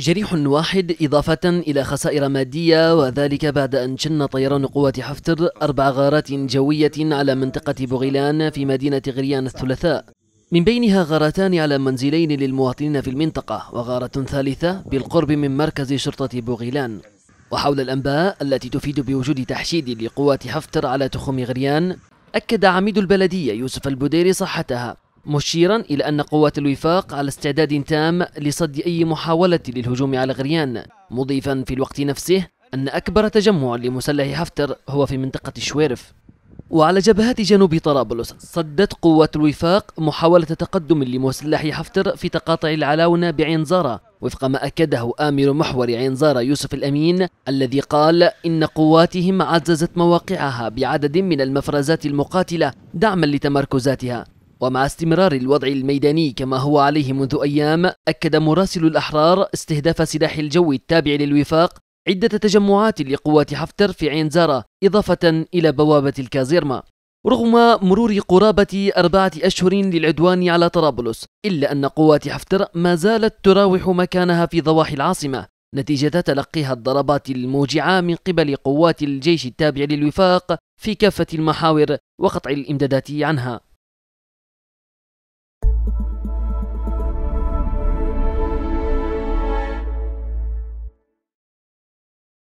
جريح واحد إضافة إلى خسائر مادية وذلك بعد أن شن طيران قوة حفتر أربع غارات جوية على منطقة بوغيلان في مدينة غريان الثلاثاء من بينها غارتان على منزلين للمواطنين في المنطقة وغارة ثالثة بالقرب من مركز شرطة بوغيلان وحول الأنباء التي تفيد بوجود تحشيد لقوات حفتر على تخوم غريان أكد عميد البلدية يوسف البديري صحتها مشيرا إلى أن قوات الوفاق على استعداد تام لصد أي محاولة للهجوم على غريان مضيفا في الوقت نفسه أن أكبر تجمع لمسلح حفتر هو في منطقة شويرف وعلى جبهات جنوب طرابلس صدت قوات الوفاق محاولة تقدم لمسلح حفتر في تقاطع العلاونة بعين زارة وفق ما أكده آمر محور عين زارة يوسف الأمين الذي قال إن قواتهم عززت مواقعها بعدد من المفرزات المقاتلة دعما لتمركزاتها ومع استمرار الوضع الميداني كما هو عليه منذ أيام أكد مراسل الأحرار استهداف سلاح الجو التابع للوفاق عدة تجمعات لقوات حفتر في عين زارة إضافة إلى بوابة الكازيرما رغم مرور قرابة أربعة أشهر للعدوان على طرابلس إلا أن قوات حفتر ما زالت تراوح مكانها في ضواحي العاصمة نتيجة تلقيها الضربات الموجعة من قبل قوات الجيش التابع للوفاق في كافة المحاور وقطع الإمدادات عنها